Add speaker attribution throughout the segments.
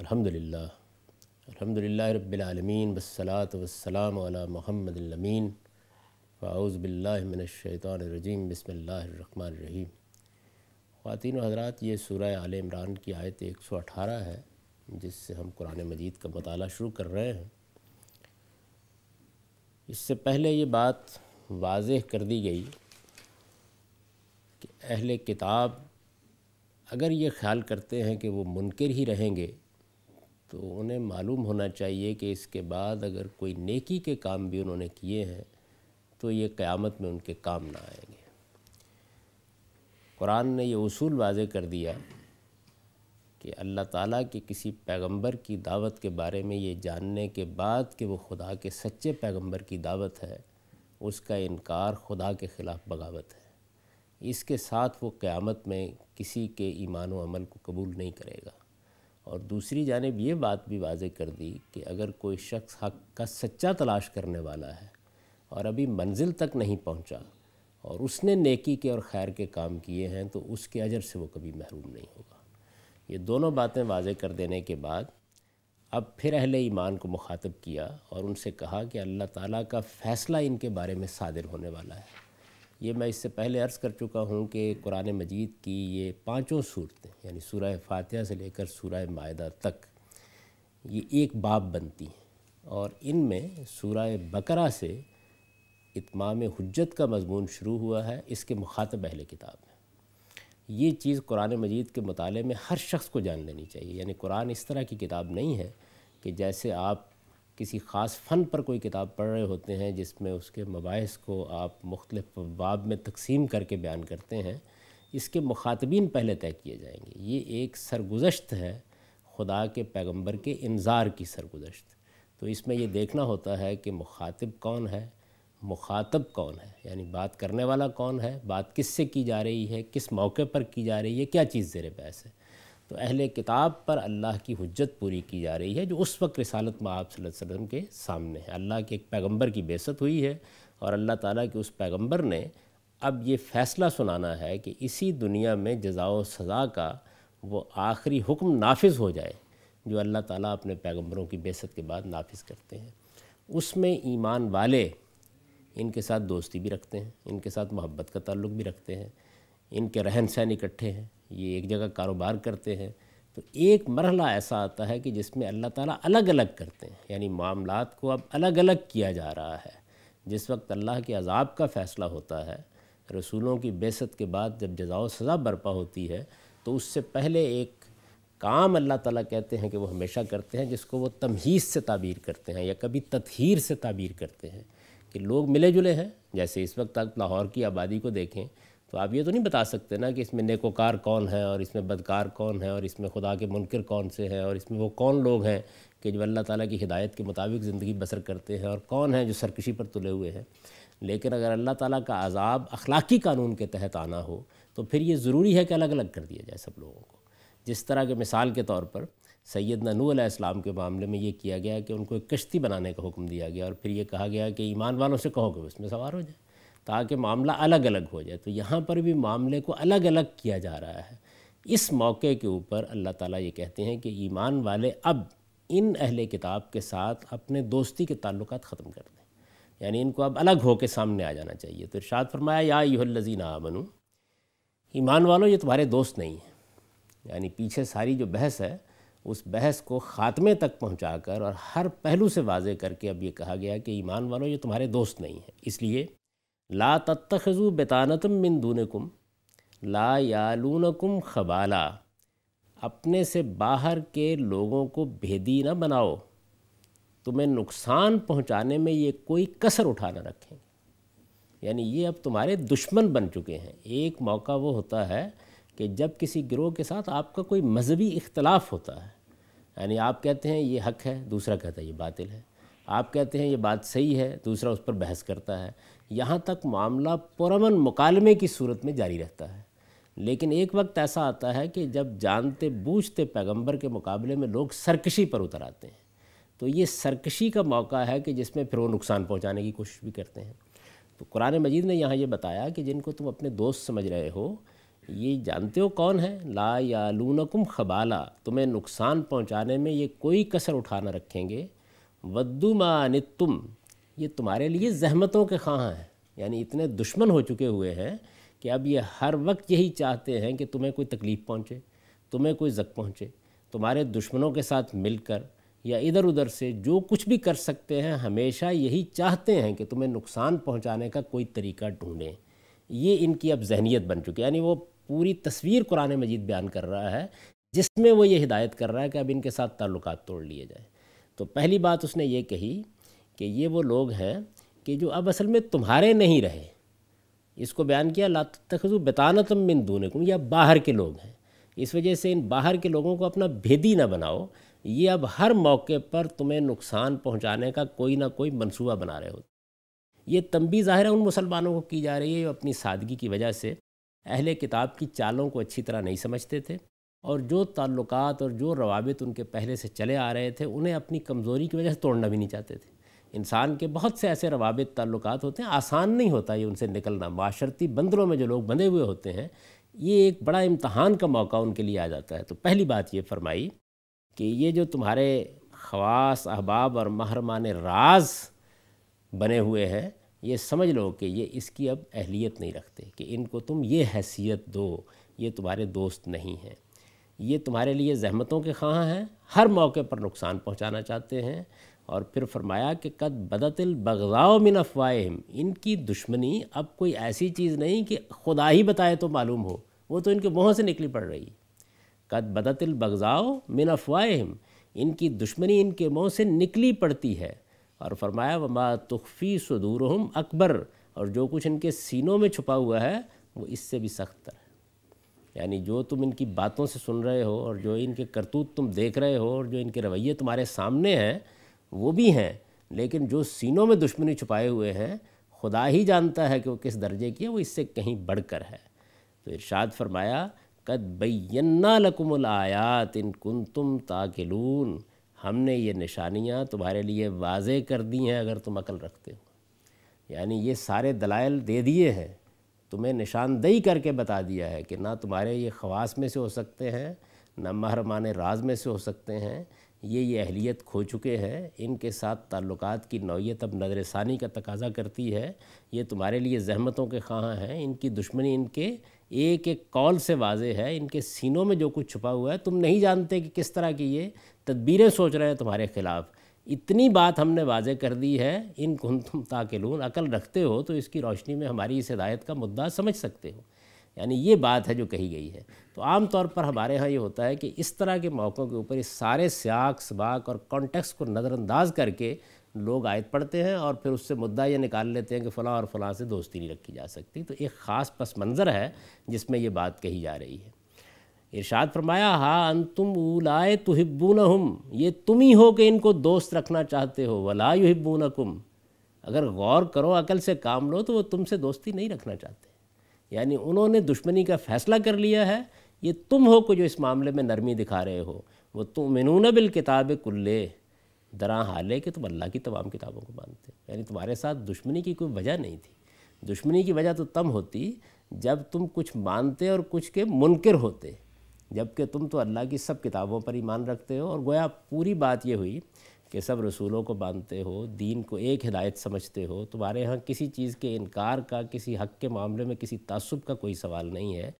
Speaker 1: अल्हम्दुलिल्लाह अल्हम्दुलिल्लाह रब्बिलआलमीन बसलात वसलाम अला मोहम्मद अमीन फ़ाउज़ बिल्लाशैतरजीम बसमीम ख़वान हजरात ये सूर्य आल इमरान की आयत एक सौ अठारह है जिससे हम कुरान मजीद का मताल शुरू कर रहे हैं इससे पहले ये बात वाज कर दी गई कि अहल किताब अगर ये ख्याल करते हैं कि वो मुनकर ही रहेंगे तो उन्हें मालूम होना चाहिए कि इसके बाद अगर कोई नेकी के काम भी उन्होंने किए हैं तो ये क़्यामत में उनके काम ना आएंगे कुरान ने ये उसूल वाजे कर दिया कि अल्लाह ताला के किसी पैगंबर की दावत के बारे में ये जानने के बाद कि वो खुदा के सच्चे पैगंबर की दावत है उसका इनकार खुदा के ख़िलाफ़ बगावत है इसके साथ वो क़्यामत में किसी के ईमान व अमल को कबूल नहीं करेगा और दूसरी जानब ये बात भी वाज कर दी कि अगर कोई शख्स हक का सच्चा तलाश करने वाला है और अभी मंजिल तक नहीं पहुंचा और उसने नेकी के और खैर के काम किए हैं तो उसके अजर से वो कभी महरूम नहीं होगा ये दोनों बातें वाज कर देने के बाद अब फिर अहले ईमान को मुखातब किया और उनसे कहा कि अल्लाह ताला का फ़ैसला इनके बारे में सादिर होने वाला है ये मैं इससे पहले अर्ज़ कर चुका हूँ कि कुरान मजीद की ये पाँचों सूरतें यानी सूरह फातिहा से लेकर सूरह माहदा तक ये एक बाब बनती हैं और इन में सूरह बकरा से इतमाम हजत का मजमून शुरू हुआ है इसके मुखातब पहले किताब है ये चीज़ कुरान मजीद के मताले में हर शख्स को जान लेनी चाहिए यानी कुरान इस तरह की किताब नहीं है कि जैसे आप किसी ख़ास फ़न पर कोई किताब पढ़ रहे होते हैं जिसमें उसके मबास को आप मुख्तफ बाब में तकसीम करके बयान करते हैं इसके मुखातबीन पहले तय किए जाएंगे ये एक सरगुजश्त है खुदा के पैगंबर के इंजार की सरगुजश्त तो इसमें यह देखना होता है कि मुखातब कौन है मुखातब कौन है यानी बात करने वाला कौन है बात किससे की जा रही है किस मौके पर की जा रही है क्या चीज़ ज़ेर बहस है तो अहल किताब पर अल्लाह की हजत पूरी की जा रही है जो उस वक्त रसालत आप वसम के सामने है अल्लाह के एक पैगम्बर की बेसत हुई है और अल्लाह ताली के उस पैगम्बर ने अब ये फ़ैसला सुनाना है कि इसी दुनिया में जजाओ सज़ा का वो आखिरी हुक्म नाफिज हो जाए जो अल्लाह ताला अपने पैगंबरों की बेसत के बाद नाफिज करते हैं उसमें ईमान वाले इनके साथ दोस्ती भी रखते हैं इनके साथ मोहब्बत का ताल्लुक भी रखते हैं इनके रहन सहन इकट्ठे हैं ये एक जगह कारोबार करते हैं तो एक मरहला ऐसा आता है कि जिसमें अल्लाह ताला अलग अलग करते हैं यानी मामला को अब अलग अलग किया जा रहा है जिस वक्त अल्लाह के अजाब का फ़ैसला होता है रसूलों की बेसत के बाद जब जजाओ सज़ा बर्पा होती है तो उससे पहले एक काम अल्लाह ताला कहते हैं कि वो हमेशा करते हैं जिसको वो तमहीज़ से ताबीर करते हैं या कभी तथहीर से ताबीर करते हैं कि लोग मिले जुले हैं जैसे इस वक्त तक लाहौर की आबादी को देखें तो आप ये तो नहीं बता सकते ना कि इसमें नेकोकार कौन है और इसमें बदकार कौन है और इसमें खुदा के मुनकर कौन से हैं और इसमें वो कौन लोग हैं कि जो अल्लाह ताला की हिदायत के मुताबिक ज़िंदगी बसर करते हैं और कौन है जो सरकशी पर तुले हुए हैं लेकिन अगर अल्लाह ताला का अजाब अखलाकी कानून के तहत आना हो तो फिर ये ज़रूरी है कि अलग अलग कर दिया जाए सब लोगों को जिस तरह के मिसाल के तौर पर सैद नूसम के मामले में ये किया गया कि उनको एक कश्ती बनाने का हुक्म दिया गया और फिर ये कहा गया कि ईमान वालों से कहो कि उसमें सवार हो जाए ताकि मामला अलग अलग हो जाए तो यहाँ पर भी मामले को अलग अलग किया जा रहा है इस मौके के ऊपर अल्लाह ताला ये कहते हैं कि ईमान वाले अब इन अहले किताब के साथ अपने दोस्ती के ताल्लुक ख़त्म कर दें यानी इनको अब अलग हो के सामने आ जाना चाहिए तो इर्शाद फरमाया या ना आमनू ईमान वालों ये तुम्हारे दोस्त नहीं हैं यानी पीछे सारी जो बहस है उस बहस को ख़ात्मे तक पहुँचा कर और हर पहलू से वाजे करके अब ये कहा गया कि ईमान वालों ये तुम्हारे दोस्त नहीं हैं इसलिए ला तत्तखजू बेतानतम दूनकुम ला यालूनकुम खबाला अपने से बाहर के लोगों को भेदी न बनाओ तुम्हें नुकसान पहुंचाने में ये कोई कसर उठा ना रखेंगे यानी ये अब तुम्हारे दुश्मन बन चुके हैं एक मौका वो होता है कि जब किसी गिरोह के साथ आपका कोई मजहबी इख्तलाफ होता है यानी आप कहते हैं ये हक है दूसरा कहता है ये बातिल है आप कहते हैं ये बात सही है दूसरा उस पर बहस करता है यहाँ तक मामला पुरमन मुकालमे की सूरत में जारी रहता है लेकिन एक वक्त ऐसा आता है कि जब जानते बूझते पैगंबर के मुकाबले में लोग सरकशी पर उतर आते हैं तो ये सरकशी का मौका है कि जिसमें फिर वो नुकसान पहुँचाने की कोशिश भी करते हैं तो कुरान मजीद ने यहाँ ये बताया कि जिनको तुम अपने दोस्त समझ रहे हो ये जानते हो कौन है ला या लूनकुम खबाला तुम्हें नुकसान पहुंचाने में ये कोई कसर उठा ना रखेंगे वद्दुमा नित्तुम ये तुम्हारे लिए जहमतों के खां हैं यानी इतने दुश्मन हो चुके हुए हैं कि अब ये हर वक्त यही चाहते हैं कि तुम्हें कोई तकलीफ़ पहुँचे तुम्हें कोई जक़ पहुँचे तुम्हारे दुश्मनों के साथ मिलकर या इधर उधर से जो कुछ भी कर सकते हैं हमेशा यही चाहते हैं कि तुम्हें नुकसान पहुंचाने का कोई तरीका ढूंढें ये इनकी अब जहनीत बन चुकी है यानी वो पूरी तस्वीर कुरान मजीद बयान कर रहा है जिसमें वो ये हिदायत कर रहा है कि अब इनके साथ ताल्लुकात तोड़ लिए जाएँ तो पहली बात उसने ये कही कि ये वो लोग हैं कि जो अब असल में तुम्हारे नहीं रहे इसको बयान किया ला तखजु इन दोनों को या बाहर के लोग हैं इस वजह से इन बाहर के लोगों को अपना भेदी ना बनाओ ये अब हर मौके पर तुम्हें नुकसान पहुंचाने का कोई ना कोई मंसूबा बना रहे हो ये तंबी ज़ाहिर उन मुसलमानों को की जा रही है अपनी सादगी की वजह से अहले किताब की चालों को अच्छी तरह नहीं समझते थे और जो ताल्लुकात और जो रवाबित उनके पहले से चले आ रहे थे उन्हें अपनी कमज़ोरी की वजह से तोड़ना भी नहीं चाहते थे इंसान के बहुत से ऐसे रवाबित ताल्लुकात होते हैं आसान नहीं होता ये उनसे निकलना माशरती बंदरों में जो लोग बंधे हुए होते हैं ये एक बड़ा इम्तहान का मौका उनके लिए आ जाता है तो पहली बात ये फरमाई कि ये जो तुम्हारे खवास अहबाब और महरमान राज बने हुए हैं ये समझ लो कि ये इसकी अब अहलियत नहीं रखते कि इनको तुम ये हैसियत दो ये तुम्हारे दोस्त नहीं हैं ये तुम्हारे लिए जहमतों के खां हैं हर मौके पर नुकसान पहुंचाना चाहते हैं और फिर फरमाया कि कद बदतिल बगदाओ मिन अफवाहम इनकी दुश्मनी अब कोई ऐसी चीज़ नहीं कि खुदा ही बताए तो मालूम हो वो तो इनके मुँह से निकली पड़ रही कद बदतिल बगदाओ मिन अफवाहम इनकी दुश्मनी इनके मुँह से निकली पड़ती है और फरमाया वमा तुख्फी सदूरहम अकबर और जो कुछ इनके सीनों में छुपा हुआ है वो इससे भी सख्त है यानी जो तुम इनकी बातों से सुन रहे हो और जो इनके करतूत तुम देख रहे हो और जो इनके रवैये तुम्हारे सामने हैं वो भी हैं लेकिन जो सीनों में दुश्मनी छुपाए हुए हैं खुदा ही जानता है कि वो किस दर्जे की है वो इससे कहीं बढ़कर है तो इरशाद फरमाया कद बैन्ना लकुमुल आयात इन कुन तुम ताकिलून हमने ये निशानियाँ तुम्हारे लिए वाजे कर दी हैं अगर तुम अकल रखते हो यानी ये सारे दलाइल दे दिए हैं तुम्हें निशानदेही करके बता दिया है कि ना तुम्हारे ये खवास में से हो सकते हैं ना महरमान राज में से हो सकते हैं ये ये अहलियत खो चुके हैं इनके साथ ताल्लुक़ की नौीयत अब नजर षानी का तकाजा करती है ये तुम्हारे लिए जहमतों के खां हैं इनकी दुश्मनी इनके एक एक कॉल से वाजे है इनके सीनों में जो कुछ छुपा हुआ है तुम नहीं जानते कि किस तरह की ये तदबीरें सोच रहे हैं तुम्हारे ख़िलाफ़ इतनी बात हमने वाजे कर दी है इन तुम ताकिलून अकल रखते हो तो इसकी रोशनी में हमारी इस हिदायत का मुद्दा समझ सकते हो यानी ये बात है जो कही गई है तो आम तौर पर हमारे यहाँ ये होता है कि इस तरह के मौक़ों के ऊपर इस सारे स्याक सबाक और कॉन्टेक्स्ट को नज़रअंदाज करके लोग आयत पढ़ते हैं और फिर उससे मुद्दा ये निकाल लेते हैं कि फ़लाँ और फ़लाँ से दोस्ती नहीं रखी जा सकती तो एक ख़ास पस मंज़र है जिसमें ये बात कही जा रही है इरशाद फरमाया हा तुम उलाए हिब्बू नुम ये तुम ही हो कि इनको दोस्त रखना चाहते हो वला हिब्बू कुम अगर गौर करो अकल से काम लो तो वो तुमसे दोस्ती नहीं रखना चाहते यानी उन्होंने दुश्मनी का फैसला कर लिया है ये तुम हो को जो इस मामले में नरमी दिखा रहे हो वो तुम मिनून बिल किताब कुल्ले दरा हाले के तुम अल्लाह की तमाम किताबों को मानते हो यानी तुम्हारे साथ दुश्मनी की कोई वजह नहीं थी दुश्मनी की वजह तो तम होती जब तुम कुछ मानते और कुछ के मुनकर होते जबकि तुम तो अल्लाह की सब किताबों पर ईमान रखते हो और गोया पूरी बात ये हुई कि सब रसूलों को बांधते हो दीन को एक हिदायत समझते हो तुम्हारे यहाँ किसी चीज़ के इनकार का किसी हक के मामले में किसी तसब का कोई सवाल नहीं है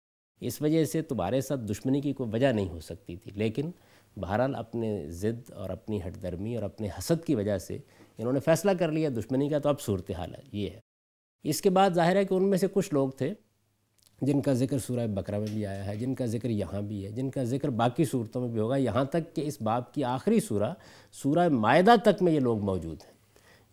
Speaker 1: इस वजह से तुम्हारे साथ दुश्मनी की कोई वजह नहीं हो सकती थी लेकिन बहरहाल अपने ज़िद और अपनी हटदर्मी और अपने हसद की वजह से इन्होंने फ़ैसला कर लिया दुश्मनी का तो अब सूरत हाल ये है इसके बाद ज़ाहिर है कि उनमें से कुछ लोग थे जिनका जिक्र सूरह बकरा में भी आया है जिनका जिक्र यहाँ भी है जिनका जिक्र बाकी सूरतों में भी होगा यहाँ तक कि इस बाब की आखिरी सूरह सूरह मायदा तक में ये लोग मौजूद हैं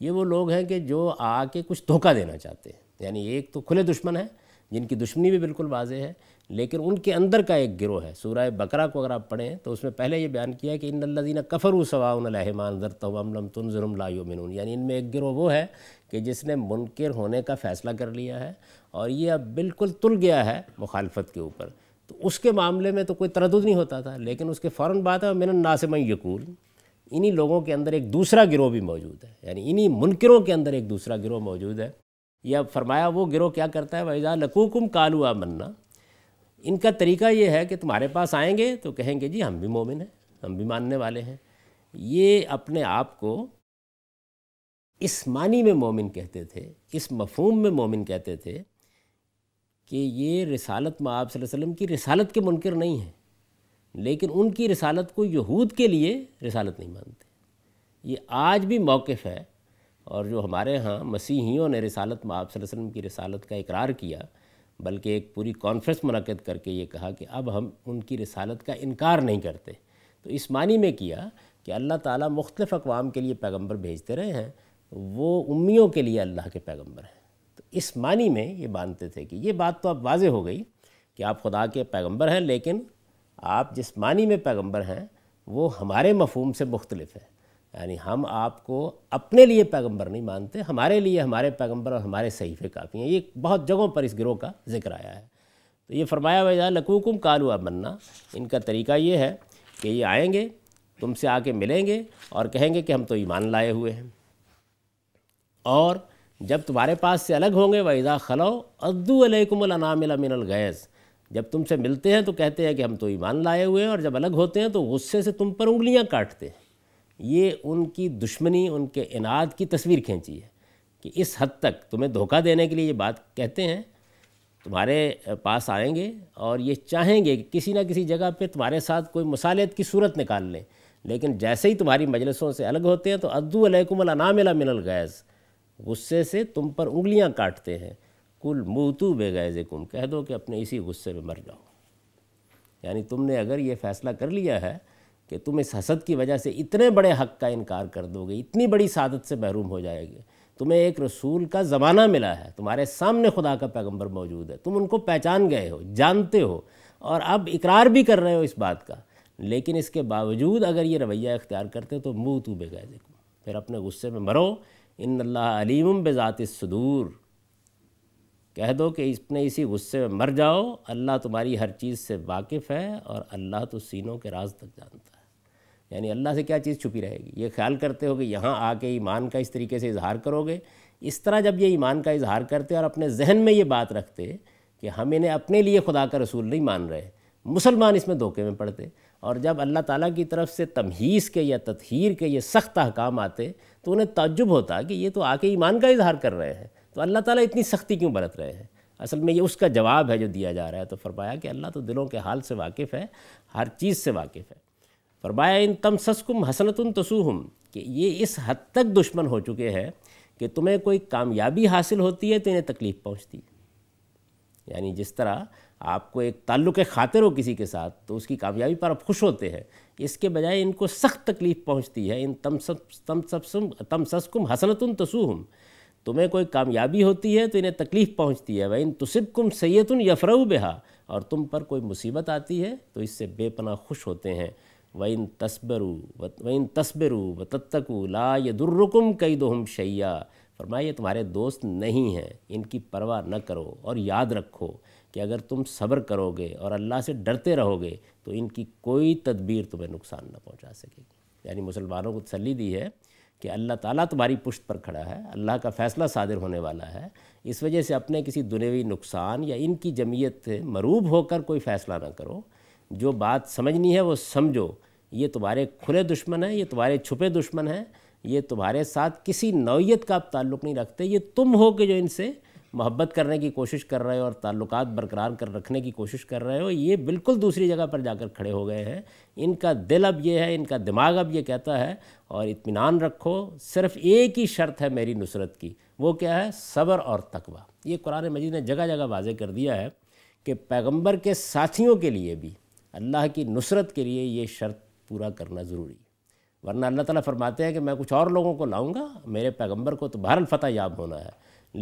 Speaker 1: ये वो लोग हैं कि जो आके कुछ धोखा देना चाहते हैं यानी एक तो खुले दुश्मन हैं जिनकी दुश्मनी भी बिल्कुल वाजे है लेकिन उनके अंदर का एक गिरोह है सूरह बकरा को अगर आप पढ़ें तो उसमें पहले ये बयान किया कि इन लदीना कफरू सवाउन लहमान दरतम तुनजुरम लायोमिन यानी इनमें एक गिरोह वो है कि जिसने मुनकर होने का फ़ैसला कर लिया है और ये अब बिल्कुल तुल गया है मुखालफत के ऊपर तो उसके मामले में तो कोई तरद नहीं होता था लेकिन उसके फ़ौर बात है मिन नासम यकूल इन्हीं लोगों के अंदर एक दूसरा गिरोह भी मौजूद है यानी इन्हीं मुनकरों के अंदर एक दूसरा गिरोह मौजूद है यह फरमाया वो गिरोह क्या करता है वैज़ा लकूकुम कालू मन्ना इनका तरीका ये है कि तुम्हारे पास आएंगे तो कहेंगे जी हम भी मोमिन हैं हम भी मानने वाले हैं ये अपने आप को इस मानी में मोमिन कहते थे इस मफहम में मोमिन कहते थे कि ये रिसालत आप वसल्लम की रिसालत के मुनकर नहीं है लेकिन उनकी रिसालत को यहूद के लिए रिसालत नहीं मानते ये आज भी मौक़ है और जो हमारे यहाँ मसीहियों ने रिसालत आप वसल्लम की रिसालत का इकरार किया बल्कि एक पूरी कॉन्फ्रेंस मनक़द करके ये कहा कि अब हम उनकी रसालत का इनकार नहीं करते तो इस मानी में किया कि अल्लाह ताला मुख्तफ़ अकवाम के लिए पैगंबर भेजते रहे हैं वो उम्मियों के लिए अल्लाह के पैगंबर हैं तो इस मानी में ये मानते थे कि ये बात तो अब वाज हो गई कि आप खुदा के पैगंबर हैं लेकिन आप जिस मानी में पैगंबर हैं वो हमारे मफहम से मुख्तलिफ है यानी हम आपको अपने लिए पैगंबर नहीं मानते हमारे लिए हमारे पैगंबर और हमारे सहीफे काफ़ी हैं ये बहुत जगहों पर इस गिरोह का जिक्र आया है तो ये फरमाया वजह लकूकुम कालू मन्ना इनका तरीका ये है कि ये आएंगे तुमसे आके मिलेंगे और कहेंगे कि हम तो ईमान लाए हुए हैं और जब तुम्हारे पास से अलग होंगे वज़ा खलो अद्दू अलैकुमनामिल गैस जब तुमसे मिलते हैं तो कहते हैं कि हम तो ईमान लाए हुए हैं और जब अलग होते हैं तो गुस्से से तुम पर उंगलियां काटते हैं ये उनकी दुश्मनी उनके इनाद की तस्वीर खींची है कि इस हद तक तुम्हें धोखा देने के लिए ये बात कहते हैं तुम्हारे पास आएंगे और ये चाहेंगे कि किसी ना किसी जगह पे तुम्हारे साथ कोई मसालियत की सूरत निकाल लें लेकिन जैसे ही तुम्हारी मजलसों से अलग होते हैं तो अद्दू मिला मिनल गैज़ गुस्से से तुम पर उंगलियां काटते हैं कुल बे गैज़ कह दो कि अपने इसी गुस्से में मर जाओ यानी तुमने अगर ये फ़ैसला कर लिया है कि तुम इस हसद की वजह से इतने बड़े हक़ का इनकार कर दोगे इतनी बड़ी सादत से महरूम हो जाएगी तुम्हें एक रसूल का ज़माना मिला है तुम्हारे सामने खुदा का पैगंबर मौजूद है तुम उनको पहचान गए हो जानते हो और अब इकरार भी कर रहे हो इस बात का लेकिन इसके बावजूद अगर ये रवैया इख्तियार करते हो तो मुँह तू बेगा देखो फिर अपने गुस्से में मरो इन अल्लाह अलीम बेज़ात सदूर कह दो कि इसने इसी गुस्से में मर जाओ अल्लाह तुम्हारी हर चीज़ से वाकिफ़ है और अल्लाह तो सीनों के राज तक जानता है यानी अल्लाह से क्या चीज़ छुपी रहेगी ये ख्याल करते हो कि यहाँ आके ईमान का इस तरीके से इजहार करोगे इस तरह जब ये ईमान का इजहार करते और अपने जहन में ये बात रखते कि हम इन्हें अपने लिए खुदा का रसूल नहीं मान रहे मुसलमान इसमें धोखे में पड़ते और जब अल्लाह ताला की तरफ से तमहीज़ के या तथहीर के ये सख्त अहकाम आते तो उन्हें तजुब होता कि ये तो आके ईमान का इजहार कर रहे हैं तो अल्लाह ताला इतनी सख्ती क्यों बरत रहे हैं असल में ये उसका जवाब है जो दिया जा रहा है तो फरमाया कि अल्लाह तो दिलों के हाल से वाकिफ़ है हर चीज़ से वाकिफ़ है फरमाया इन तम सस्कुम हसनतुन तसूहम कि ये इस हद तक दुश्मन हो चुके हैं कि तुम्हें कोई कामयाबी हासिल होती है तो इन्हें तकलीफ़ पहुँचती है यानी जिस तरह आपको एक ताल्लुक़ खातिर हो किसी के साथ तो उसकी कामयाबी पर आप खुश होते हैं इसके बजाय इनको सख्त तकलीफ़ पहुँचती है इन तम सब तम सबसुम तम सस्कुम हसनतुन तसूहम तुम्हें कोई कामयाबी होती है तो इन्हें तकलीफ़ पहुँचती है वह इन तुसिबकुम सैतुन यफरऊ बेहा और तुम पर कोई मुसीबत आती है तो इससे बेपना खुश होते हैं वैन तस्बरु वैन तस्बरु व तत्तकु ला यदुर्रुकुम कई दोहम शैया फरमाया ये तुम्हारे दोस्त नहीं हैं इनकी परवाह न करो और याद रखो कि अगर तुम सब्र करोगे और अल्लाह से डरते रहोगे तो इनकी कोई तदबीर तुम्हें नुकसान न पहुंचा सकेगी यानी मुसलमानों को तसली दी है कि अल्लाह ताला तुम्हारी पुष्ट पर खड़ा है अल्लाह का फ़ैसला सादिर होने वाला है इस वजह से अपने किसी दुनियावी नुकसान या इनकी जमीयत मरूब होकर कोई फ़ैसला ना करो जो बात समझनी है वो समझो ये तुम्हारे खुले दुश्मन हैं ये तुम्हारे छुपे दुश्मन हैं ये तुम्हारे साथ किसी नौीयत का आप ताल्लुक़ नहीं रखते ये तुम हो के जो इनसे मोहब्बत करने की कोशिश कर रहे हो और ताल्लुक बरकरार कर रखने की कोशिश कर रहे हो ये बिल्कुल दूसरी जगह पर जाकर खड़े हो गए हैं इनका दिल अब ये है इनका दिमाग अब ये कहता है और इत्मीनान रखो सिर्फ एक ही शर्त है मेरी नुसरत की वो क्या है सब्र और तकवा ये कुरान मजीद ने जगह जगह वाजे कर दिया है कि पैगम्बर के साथियों के लिए भी अल्लाह की नुसरत के लिए ये शर्त पूरा करना ज़रूरी है वरना अल्लाह ताला फरमाते हैं कि मैं कुछ और लोगों को लाऊंगा मेरे पैगंबर को तो बहरल फ़तह याब होना है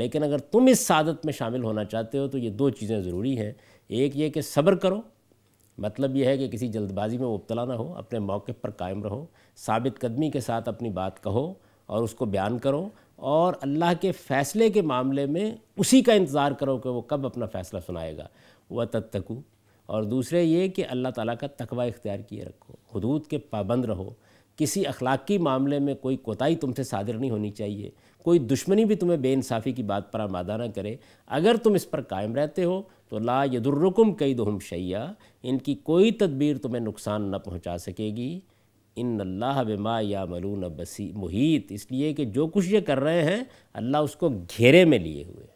Speaker 1: लेकिन अगर तुम इस सादत में शामिल होना चाहते हो तो ये दो चीज़ें ज़रूरी हैं एक ये कि सब्र करो मतलब यह है कि किसी जल्दबाजी में मुबतला ना हो अपने मौक़े पर कायम रहो साबित कदमी के साथ अपनी बात कहो और उसको बयान करो और अल्लाह के फ़ैसले के मामले में उसी का इंतज़ार करो कि वो कब अपना फ़ैसला सुनाएगा वह तत्तकू और दूसरे ये कि अल्लाह ताला का तकवा इख्तियार किए रखो हदूद के पाबंद रहो किसी अखलाकी मामले में कोई कोताही तुमसे सादिर नहीं होनी चाहिए कोई दुश्मनी भी तुम्हें बेइंसाफ़ी की बात पर आमादा ना करे अगर तुम इस पर कायम रहते हो तो ला यदुर्रकुम कई दहम शैया इनकी कोई तदबीर तुम्हें नुकसान न पहुँचा सकेगी इन अल्लाह बिमा या मलून बसी मुहित इसलिए कि जो कुछ ये कर रहे हैं अल्लाह उसको घेरे में लिए हुए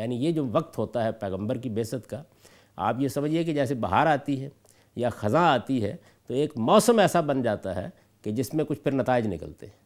Speaker 1: यानी ये जो वक्त होता है पैगम्बर की बेसत का आप ये समझिए कि जैसे बाहर आती है या ख़ज़ा आती है तो एक मौसम ऐसा बन जाता है कि जिसमें कुछ फिर नतज निकलते हैं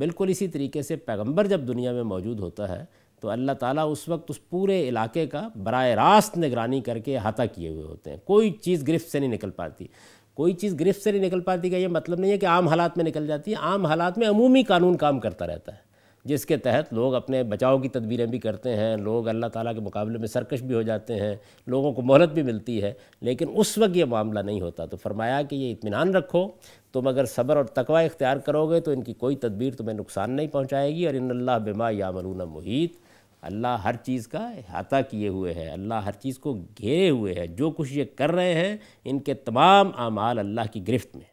Speaker 1: बिल्कुल इसी तरीके से पैगंबर जब दुनिया में मौजूद होता है तो अल्लाह ताला उस वक्त उस पूरे इलाके का बर रास्त निगरानी करके अहाता किए हुए होते हैं कोई चीज़ गिरफ्त से नहीं निकल पाती कोई चीज़ गिरफ्त से नहीं निकल पाती का ये मतलब नहीं है कि आम हालात में निकल जाती है आम हालात में अमूमी कानून काम करता रहता है जिसके तहत लोग अपने बचाव की तदबीरें भी करते हैं लोग अल्लाह ताला के मुकाबले में सरकश भी हो जाते हैं लोगों को मोहलत भी मिलती है लेकिन उस वक्त ये मामला नहीं होता तो फरमाया कि ये इतमान रखो तुम अगर सब्र और तकवा इख्तियार करोगे तो इनकी कोई तदबीर तुम्हें नुकसान नहीं पहुँचाएगी और इन अल्लाह बिमा मलून मुहित अल्लाह हर चीज़ का अहाता किए हुए है अल्लाह हर चीज़ को घेरे हुए है जो कुछ ये कर रहे हैं इनके तमाम अमाल अल्लाह की गिरफ्त में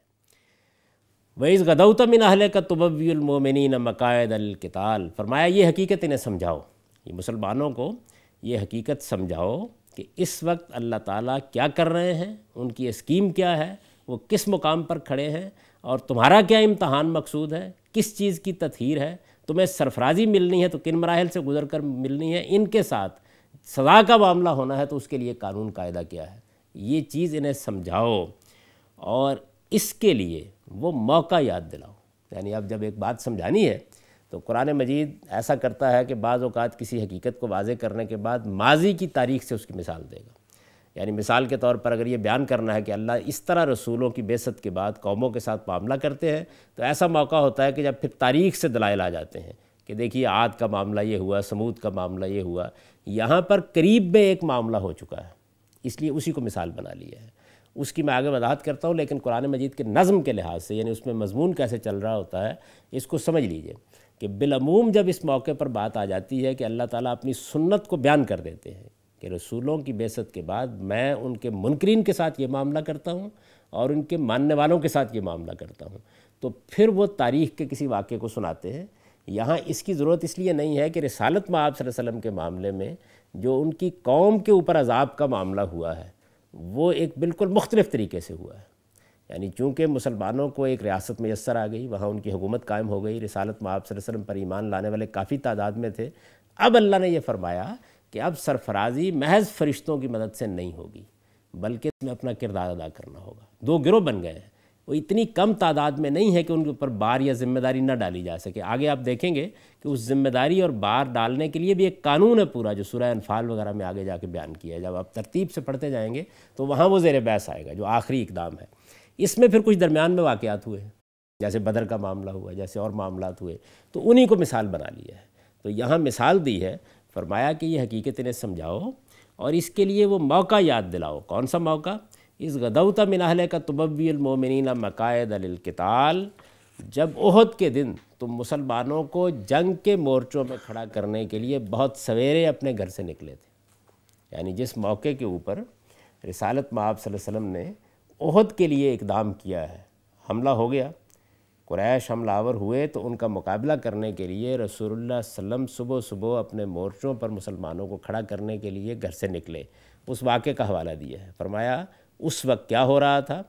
Speaker 1: वईज गदौतम मिन का तबीमिन मकायद अलकताल फरमाया ये हकीकत इन्हें समझाओ ये मुसलमानों को ये हकीकत समझाओ कि इस वक्त अल्लाह ताला क्या कर रहे हैं उनकी स्कीम क्या है वो किस मुकाम पर खड़े हैं और तुम्हारा क्या इम्तहान मकसूद है किस चीज़ की तथहीर है तुम्हें सरफराजी मिलनी है तो किन मराहल से गुजर कर मिलनी है इनके साथ सज़ा का मामला होना है तो उसके लिए कानून कायदा क्या है ये चीज़ इन्हें समझाओ और इसके लिए वो मौका याद दिलाओ यानी अब जब एक बात समझानी है तो कुरान मजीद ऐसा करता है कि बाज़ अवत किसी हकीकत को वाजे करने के बाद माजी की तारीख से उसकी मिसाल देगा यानी मिसाल के तौर पर अगर ये बयान करना है कि अल्लाह इस तरह रसूलों की बेसत के बाद कौमों के साथ मामला करते हैं तो ऐसा मौका होता है कि जब फिर तारीख से दलाइल आ जाते हैं कि देखिए आद का मामला ये हुआ समूद का मामला ये हुआ यहाँ पर करीब में एक मामला हो चुका है इसलिए उसी को मिसाल बना लिया है उसकी मैं आगे वजाहत करता हूँ लेकिन कुरान मजीद के नज़म के लिहाज से यानी उसमें मजमून कैसे चल रहा होता है इसको समझ लीजिए कि बिलमूम जब इस मौके पर बात आ जाती है कि अल्लाह ताला अपनी सुन्नत को बयान कर देते हैं कि रसूलों की बेसत के बाद मैं उनके मुनकरीन के साथ ये मामला करता हूँ और उनके मानने वालों के साथ ये मामला करता हूँ तो फिर वो तारीख़ के किसी वाक़े को सुनाते हैं यहाँ इसकी ज़रूरत इसलिए नहीं है कि रसालत में आप के मामले में जो उनकी कौम के ऊपर अजाब का मामला हुआ है वो एक बिल्कुल मुख्तलिफ़ तरीके से हुआ है यानी चूँकि मुसलमानों को एक रियासत मैसर आ गई वहाँ उनकी हुकूमत कायम हो गई रिसालत माप वसलम पर ईमान लाने वाले काफ़ी तादाद में थे अब अल्लाह ने यह फ़रमाया कि अब सरफराजी महज फरिश्तों की मदद से नहीं होगी बल्कि इसमें अपना किरदार अदा करना होगा दो गिरोह बन गए हैं वो इतनी कम तादाद में नहीं है कि उनके ऊपर बार या जिम्मेदारी ना डाली जा सके आगे आप देखेंगे कि उस जिम्मेदारी और बार डालने के लिए भी एक कानून है पूरा जो सूर्य अनफाल वगैरह में आगे जाके बयान किया है जब आप तरतीब से पढ़ते जाएंगे तो वहाँ वो जेर बहस आएगा जो आखिरी इकदाम है इसमें फिर कुछ दरमियान में वाक़ात हुए जैसे बदर का मामला हुआ जैसे और मामला हुए तो उन्हीं को मिसाल बना लिया है तो यहाँ मिसाल दी है फरमाया कि ये हकीकत इन्हें समझाओ और इसके लिए वो मौका याद दिलाओ कौन सा मौका इस गदौत मिनहल का मकायद मकायदलकताल जब ओहद के दिन तुम मुसलमानों को जंग के मोर्चों में खड़ा करने के लिए बहुत सवेरे अपने घर से निकले थे यानी जिस मौके के ऊपर रिसालत माब वसम ने ओहद के लिए इकदाम किया है हमला हो गया क्रैश हमलावर हुए तो उनका मुकाबला करने के लिए रसूलुल्लाह सल्लम सुबह सुबह अपने मोर्चों पर मुसलमानों को खड़ा करने के लिए घर से निकले उस वाक़े का हवाला दिया है फरमाया उस वक्त क्या हो रहा था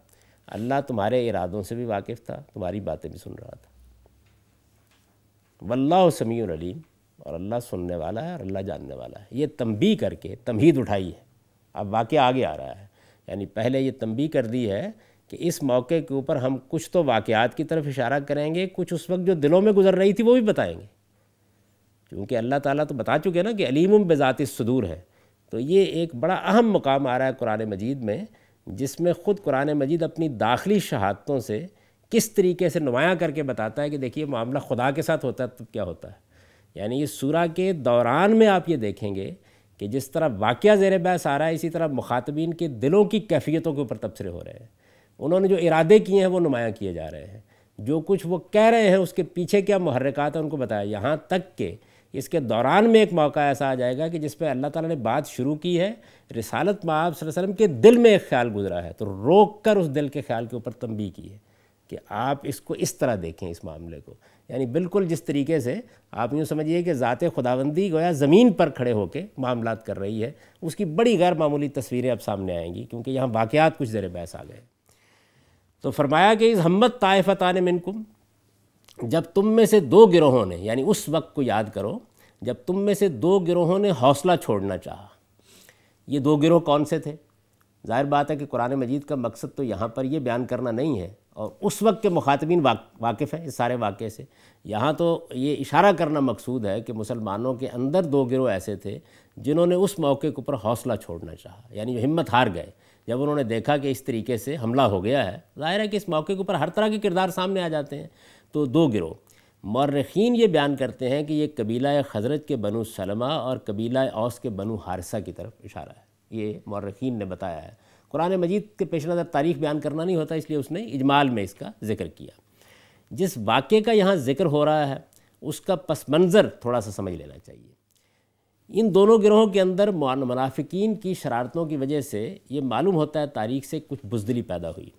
Speaker 1: अल्लाह तुम्हारे इरादों से भी वाकिफ़ था तुम्हारी बातें भी सुन रहा था वल्ला समी अलीम और अल्लाह सुनने वाला है और अल्लाह जानने वाला है ये तंबी करके तमहीद उठाई है अब वाक़ आगे आ रहा है यानी पहले ये तंबी कर दी है कि इस मौके के ऊपर हम कुछ तो वाक़ात की तरफ इशारा करेंगे कुछ उस वक्त जो दिलों में गुजर रही थी वो भी बताएंगे क्योंकि अल्लाह ताला तो बता चुके ना कि अलीम बेज़ात सदूर है तो ये एक बड़ा अहम मुकाम आ रहा है कुरान मजीद में जिसमें ख़ुद कुरान मजीद अपनी दाखिली शहादतों से किस तरीके से नुमाया करके बताता है कि देखिए मामला खुदा के साथ होता है तो क्या होता है यानी इस सूरा के दौरान में आप ये देखेंगे कि जिस तरह वाक़ ज़ेर बहस आ रहा है इसी तरह मुखातबीन के दिलों की कैफियतों के ऊपर तबसरे हो रहे हैं उन्होंने जो इरादे किए हैं वो नुमाया किए जा रहे हैं जो कुछ वो कह रहे हैं उसके पीछे क्या महरक़ात है उनको बताया यहाँ तक के इसके दौरान में एक मौका ऐसा आ जाएगा कि जिस पर अल्लाह ताला ने बात शुरू की है रिसालत माब वसल्लम के दिल में एक ख्याल गुजरा है तो रोक कर उस दिल के ख्याल के ऊपर तंबी की है कि आप इसको इस तरह देखें इस मामले को यानी बिल्कुल जिस तरीके से आप यूँ समझिए कि ज़ात खुदाबंदी गोया ज़मीन पर खड़े होकर मामला कर रही है उसकी बड़ी गैर मामूली तस्वीरें अब सामने आएंगी क्योंकि यहाँ वाक़ कुछ ज़र बहस आ गए तो फरमाया कि इस हमत आने मिनकुम जब तुम में से दो गिरोहों ने यानी उस वक्त को याद करो जब तुम में से दो गिरोहों ने हौसला छोड़ना चाहा ये दो गिरोह कौन से थे जाहिर बात है कि कुरान मजीद का मकसद तो यहाँ पर यह बयान करना नहीं है और उस वक्त के मुखातबीन वाक, वाकिफ़ हैं इस सारे वाक़े से यहाँ तो ये इशारा करना मकसूद है कि मुसलमानों के अंदर दो गिरोह ऐसे थे जिन्होंने उस मौके के ऊपर हौसला छोड़ना चाहा यानी जो हिम्मत हार गए जब उन्होंने देखा कि इस तरीके से हमला हो गया है जाहिर है कि इस मौके के ऊपर हर तरह के किरदार सामने आ जाते हैं तो दो गिरोह मौरखीन ये बयान करते हैं कि ये कबीला हजरत के बनु सलमा और कबीला औस के बनु हारसा की तरफ इशारा है ये मौरखीन ने बताया है कुरान मजीद के पेश नज़र तारीख बयान करना नहीं होता इसलिए उसने इजमाल में इसका जिक्र किया जिस वाक़े का यहाँ जिक्र हो रहा है उसका पस मंज़र थोड़ा सा समझ लेना चाहिए इन दोनों गिरोहों के अंदर मुनाफिकीन की शरारतों की वजह से ये मालूम होता है तारीख से कुछ बुजदली पैदा हुई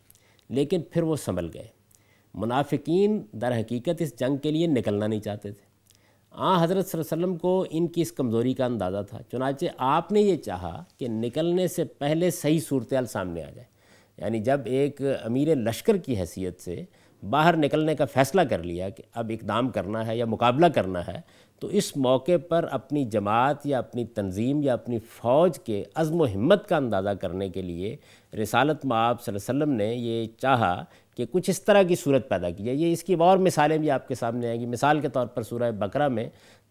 Speaker 1: लेकिन फिर वो संभल गए मुनाफिकीन दर हकीकत इस जंग के लिए निकलना नहीं चाहते थे आ हज़रत वसल्लम को इनकी इस कमज़ोरी का अंदाज़ा था चुनाचे आपने ये चाहा कि निकलने से पहले सही सूरत सामने आ जाए यानी जब एक अमीर लश्कर की हैसियत से बाहर निकलने का फ़ैसला कर लिया कि अब इकदाम करना है या मुकाबला करना है तो इस मौके पर अपनी जमात या अपनी तंजीम या अपनी फ़ौज के अज़म हिम्मत का अंदाज़ा करने के लिए रिसालत माब वसम ने ये चाहा कि कुछ इस तरह की सूरत पैदा की जाए ये इसकी और मिसालें भी आपके सामने आएंगी मिसाल के तौर पर सूरह बकरा में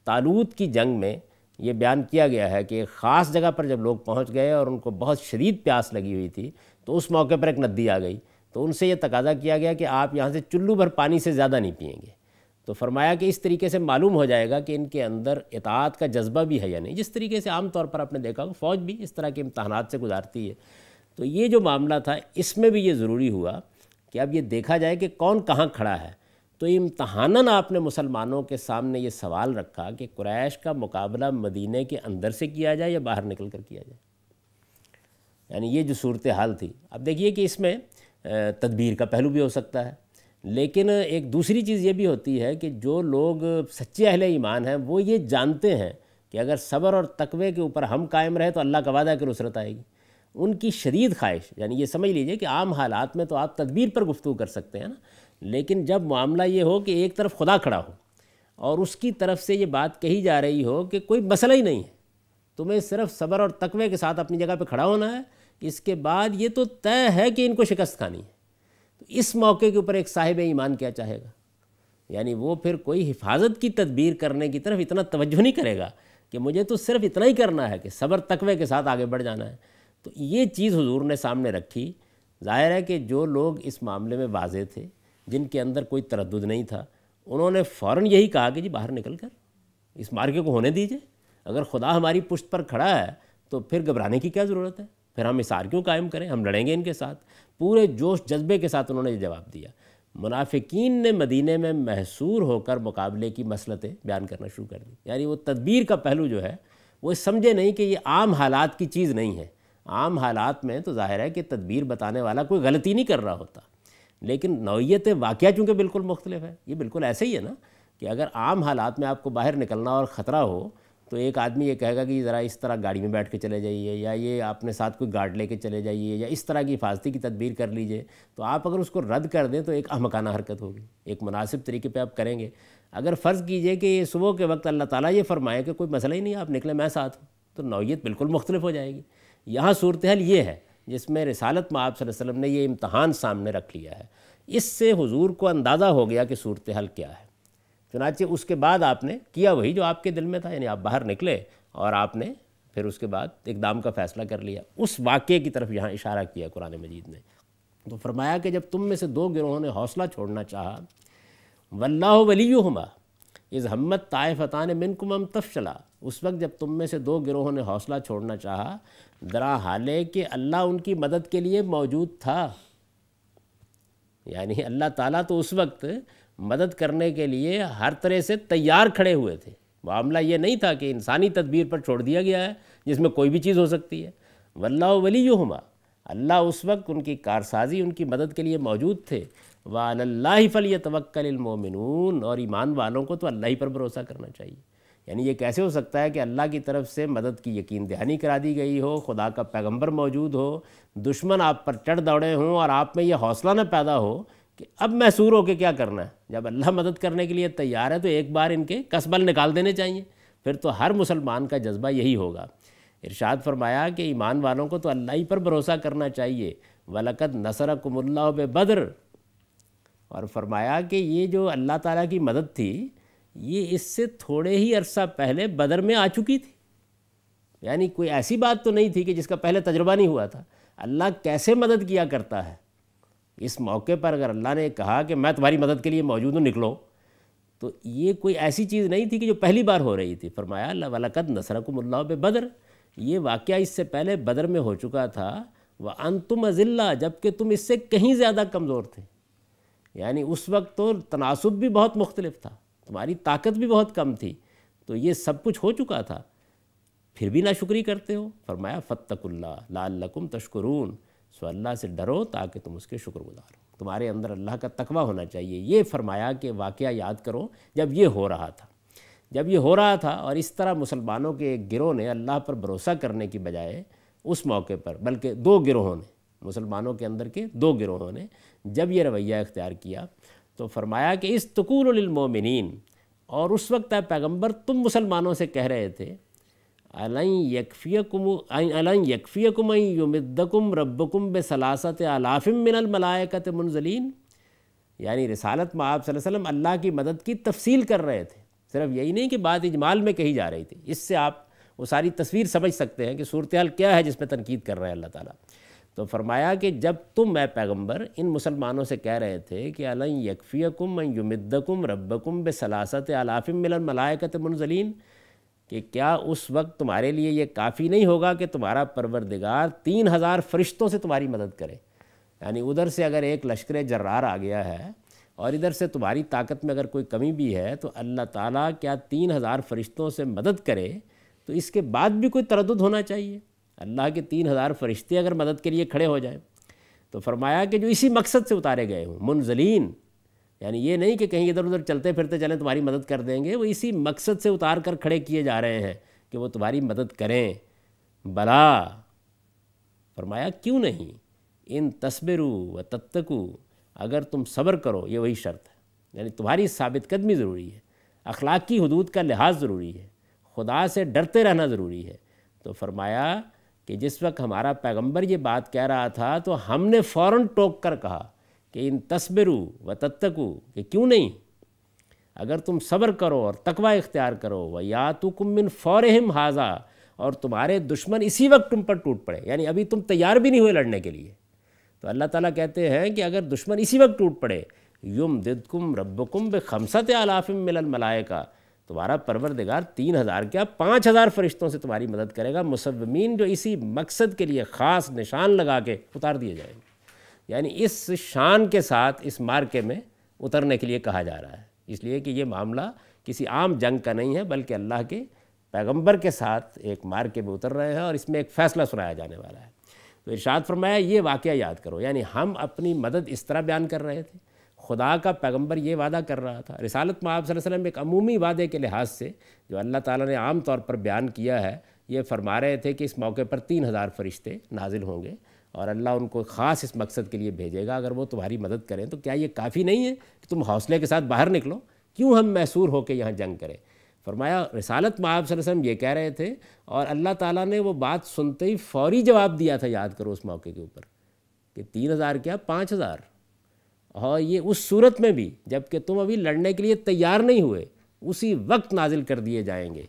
Speaker 1: तालूत की जंग में ये बयान किया गया है कि एक ख़ास जगह पर जब लोग पहुंच गए और उनको बहुत शदीद प्यास लगी हुई थी तो उस मौके पर एक नदी आ गई तो उनसे ये तकाजा किया गया कि आप यहाँ से चुल्लू भर पानी से ज़्यादा नहीं पियेंगे तो फरमाया कि इस तरीके से मालूम हो जाएगा कि इनके अंदर इतात का जज्बा भी है या नहीं जिस तरीके से आमतौर पर आपने देखा हो फ़ौज भी इस तरह के इम्तहान से गुजारती है तो ये जो मामला था इसमें भी ये ज़रूरी हुआ कि अब ये देखा जाए कि कौन कहाँ खड़ा है तो इम्तहानन आपने मुसलमानों के सामने ये सवाल रखा कि क्रैश का मुकाबला मदीने के अंदर से किया जाए या बाहर निकल कर किया जाए यानी ये जो सूरत हाल थी अब देखिए कि इसमें तदबीर का पहलू भी हो सकता है लेकिन एक दूसरी चीज़ ये भी होती है कि जो लोग सच्चे अहल ईमान हैं वो ये जानते हैं कि अगर सबर और तकवे के ऊपर हम कायम रहे तो अल्लाह का वादा की नुसरत आएगी उनकी शदीद ख्वाहिश यानी ये समझ लीजिए कि आम हालात में तो आप तदबीर पर गुफ्तु कर सकते हैं ना लेकिन जब मामला ये हो कि एक तरफ खुदा खड़ा हो और उसकी तरफ से ये बात कही जा रही हो कि कोई मसला ही नहीं है तुम्हें सिर्फ सब्र और तकवे के साथ अपनी जगह पर खड़ा होना है इसके बाद ये तो तय है कि इनको शिकस्त खानी है तो इस मौके के ऊपर एक साहिब ईमान क्या चाहेगा यानी वो फिर कोई हिफाजत की तदबीर करने की तरफ इतना तवज्जो नहीं करेगा कि मुझे तो सिर्फ इतना ही करना है कि सब्र तकवे के साथ आगे बढ़ जाना है तो ये चीज़ हुजूर ने सामने रखी जाहिर है कि जो लोग इस मामले में वाजे थे जिनके अंदर कोई तरद नहीं था उन्होंने फ़ौर यही कहा कि जी बाहर निकल कर इस मार्के को होने दीजिए अगर खुदा हमारी पुश्त पर खड़ा है तो फिर घबराने की क्या ज़रूरत है फिर हम इसार क्यों कायम करें हम लड़ेंगे इनके साथ पूरे जोश जज्बे के साथ उन्होंने ये जवाब दिया मुनाफिकीन ने मदीने में महसूर होकर मुकाबले की मसलतें बयान करना शुरू कर दी यानी वो तदबीर का पहलू जो है वो समझे नहीं कि ये आम हालात की चीज़ नहीं है आम हालात में तो जाहिर है कि तदबीर बताने वाला कोई गलती नहीं कर रहा होता लेकिन नौीयत वाक़ चूँकि बिल्कुल मुख्तलिफ है ये बिल्कुल ऐसे ही है ना कि अगर आम हालात में आपको बाहर निकलना और ख़तरा हो तो एक आदमी ये कहेगा कि ज़रा इस तरह गाड़ी में बैठ के चले जाइए या ये आपने साथ कोई गार्ड लेके चले जाइए या इस तरह की हिफाजती की तदबीर कर लीजिए तो आप अगर उसको रद्द कर दें तो एक अहमकाना हरकत होगी एक मुनासिब तरीके पे आप करेंगे अगर फ़र्ज़ कीजिए कि सुबह के वक्त अल्लाह ताला ये फरमाए कि कोई मसला ही नहीं आप निकले मैं साथ हूँ तो नौीयत बिल्कुल मुख्तलिफ हो जाएगी यहाँ सूरत हाल ये है जिसमें रसालत में आप वसल्लम ने ये इम्तहान सामने रख लिया है इससे हुजूर को अंदाज़ा हो गया कि सूरत हाल क्या है चुनाचे उसके बाद आपने किया वही जो आपके दिल में था यानी आप बाहर निकले और आपने फिर उसके बाद इकदाम का फ़ैसला कर लिया उस वाक़े की तरफ यहाँ इशारा किया कुरान मजीद ने तो फरमाया कि जब तुम में से दो गिरोहों ने हौसला छोड़ना चाहा वल्ला वली हमा इस हमत ताय ने मिन कुम तफ चला उस वक्त जब तुम में से दो गिरोहों ने हौसला छोड़ना चाहा दरा हाल है कि अल्लाह उनकी मदद के लिए मौजूद था यानी अल्लाह ताला तो उस वक्त मदद करने के लिए हर तरह से तैयार खड़े हुए थे मामला ये नहीं था कि इंसानी तदबीर पर छोड़ दिया गया है जिसमें कोई भी चीज़ हो सकती है वल्ला वली हम अल्लाह उस वक्त उनकी कारसाजी उनकी मदद के लिए मौजूद थे वाल्ला फ़ली तवक्ल और ईमान वालों को तो अल्लाह ही पर भरोसा करना चाहिए यानी ये कैसे हो सकता है कि अल्लाह की तरफ से मदद की यकीन दहानी करा दी गई हो खुदा का पैगंबर मौजूद हो दुश्मन आप पर चढ़ दौड़े हों और आप में यह हौसला ना पैदा हो कि अब महसूर हो के क्या करना है जब अल्लाह मदद करने के लिए तैयार है तो एक बार इनके कसबल निकाल देने चाहिए फिर तो हर मुसलमान का जज्बा यही होगा इरशाद फरमाया कि ईमान वालों को तो अल्लाह ही पर भरोसा करना चाहिए वलकत नसर कुमल्ला बद्र और फरमाया कि ये जो अल्लाह ताला की मदद थी ये इससे थोड़े ही अरसा पहले बदर में आ चुकी थी यानी कोई ऐसी बात तो नहीं थी कि जिसका पहले तजुर्बा नहीं हुआ था अल्लाह कैसे मदद किया करता है इस मौके पर अगर अल्लाह ने कहा कि मैं तुम्हारी मदद के लिए मौजूद हूँ निकलो तो ये कोई ऐसी चीज़ नहीं थी कि जो पहली बार हो रही थी फरमाया अल्लाह वलकद नसरकुमल्ला बदर ये वाक़ इससे पहले बदर में हो चुका था व अंतुम अजिल्ला जबकि तुम इससे कहीं ज़्यादा कमज़ोर थे यानी उस वक्त तो तनासब भी बहुत मुख्तलिफ था तुम्हारी ताकत भी बहुत कम थी तो ये सब कुछ हो चुका था फिर भी ना शुक्री करते हो फरमाया फतकुल्ला लाल लकुम तश्करून सो अल्लाह से डरो ताकि तुम उसके शुक्रगुजार हो तुम्हारे अंदर अल्लाह का तकवा होना चाहिए ये फरमाया कि वाक़ याद करो जब ये हो रहा था जब ये हो रहा था और इस तरह मुसलमानों के एक गिरोह ने अल्लाह पर भरोसा करने की बजाय उस मौके पर बल्कि दो गिरोहों ने मुसलमानों के अंदर के दो गिरोहों ने जब ये रवैया इख्तियार किया तो फरमाया कि इस तकूलमोमिन और उस वक्त आप पैगम्बर तुम मुसलमानों से कह रहे थे अलन यकफ़ियकुम अलन यकफ़ियकुम युमिद्दकुम रब्बकुम बसलासत मिनल मलायकत मुनजलिन यानी रसालत में आप वसल्लम अल्लाह की मदद की तफसील कर रहे थे सिर्फ यही नहीं कि बात इजमाल में कही जा रही थी इससे आप वो सारी तस्वीर समझ सकते हैं कि सूरत क्या है जिसमें तनकीद कर रहे हैं अल्लाह ताली तो फरमाया कि जब तुम मैं पैगंबर इन मुसलमानों से कह रहे थे कि अलं यकफ़ियकुम मन युमिद्दकुम रब्बकुम बसलासत आलाफिम मिलन मलायकत मुनजलिन कि क्या उस वक्त तुम्हारे लिए ये काफ़ी नहीं होगा कि तुम्हारा परवरदिगार तीन हज़ार फरिश्तों से तुम्हारी मदद करे यानी उधर से अगर एक लश्कर जर्रार आ गया है और इधर से तुम्हारी ताकत में अगर कोई कमी भी है तो अल्लाह ताला क्या तीन हज़ार फरिश्तों से मदद करे तो इसके बाद भी कोई तरद होना चाहिए અને આગે 3000 ફરિશ્તે અગર મદદ કે લિયે ખડે હો જાયે તો ફરમાયા કે જો ઇસી મકસદ સે ઉતારે ગયે હો મન્ઝલિન યાની યે નહીં કે કહીં યે इधर-ઉધર ચલતે ફિરતે ચાલે તુ તુમારી મદદ કર દેંગે વો ઇસી મકસદ સે ઉતાર કર ખડે કીયે જા રહે હે કે વો તુમારી મદદ કરે બલા ફરમાયા ક્યું નહીં ઇન તસબિરુ વ તતકુ અગર તુમ સબર કરો યે વહી શરત હે યાની તુમારી સાબિત કદમી જરૂરી હે اخલાક કી હુદૂદ કા લિહાજ જરૂરી હે ખુદા સે ડરતે રહેના જરૂરી હે તો ફરમાયા कि जिस वक्त हमारा पैगंबर ये बात कह रहा था तो हमने फ़ौर टोक कर कहा कि इन तस्बरू व तत्तकू कि क्यों नहीं अगर तुम सब्र करो और तकवा इख्तियार करो व या तो कुम मिन हम हाजा और तुम्हारे दुश्मन इसी वक्त तुम पर टूट पड़े यानी अभी तुम तैयार भी नहीं हुए लड़ने के लिए तो अल्लाह ताला कहते हैं कि अगर दुश्मन इसी वक्त टूट पड़े युम दिदकुम रब्बकुम बे खमसत आलाफिम मिलल मलाइका तुम्हारा परवरदिगार तीन हज़ार क्या पाँच हज़ार फरिश्तों से तुम्हारी मदद करेगा मुसवमीन जो इसी मकसद के लिए ख़ास निशान लगा के उतार दिए जाएंगे यानी इस शान के साथ इस मार्के में उतरने के लिए कहा जा रहा है इसलिए कि ये मामला किसी आम जंग का नहीं है बल्कि अल्लाह के पैगंबर के साथ एक मार्के में उतर रहे हैं और इसमें एक फ़ैसला सुनाया जाने वाला है तो इर्शाद फरमाया ये वाक़ याद करो यानी हम अपनी मदद इस तरह बयान कर रहे थे खुदा का पैगंबर ये वादा कर रहा था रिसालत में आप एक अमूमी वादे के लिहाज से जो अल्लाह ताला ने आम तौर पर बयान किया है ये फरमा रहे थे कि इस मौके पर तीन हज़ार फरिश्ते नाजिल होंगे और अल्लाह उनको ख़ास इस मकसद के लिए भेजेगा अगर वो तुम्हारी मदद करें तो क्या ये काफ़ी नहीं है कि तुम हौसले के साथ बाहर निकलो क्यों हम मैसूर होकर यहाँ जंग करें फरमाया रसालत में आप ये कह रहे थे और अल्लाह ताला ने वो बात सुनते ही फौरी जवाब दिया था याद करो उस मौके के ऊपर कि तीन हज़ार क्या पाँच हज़ार और हाँ, ये उस सूरत में भी जबकि तुम अभी लड़ने के लिए तैयार नहीं हुए उसी वक्त नाजिल कर दिए जाएंगे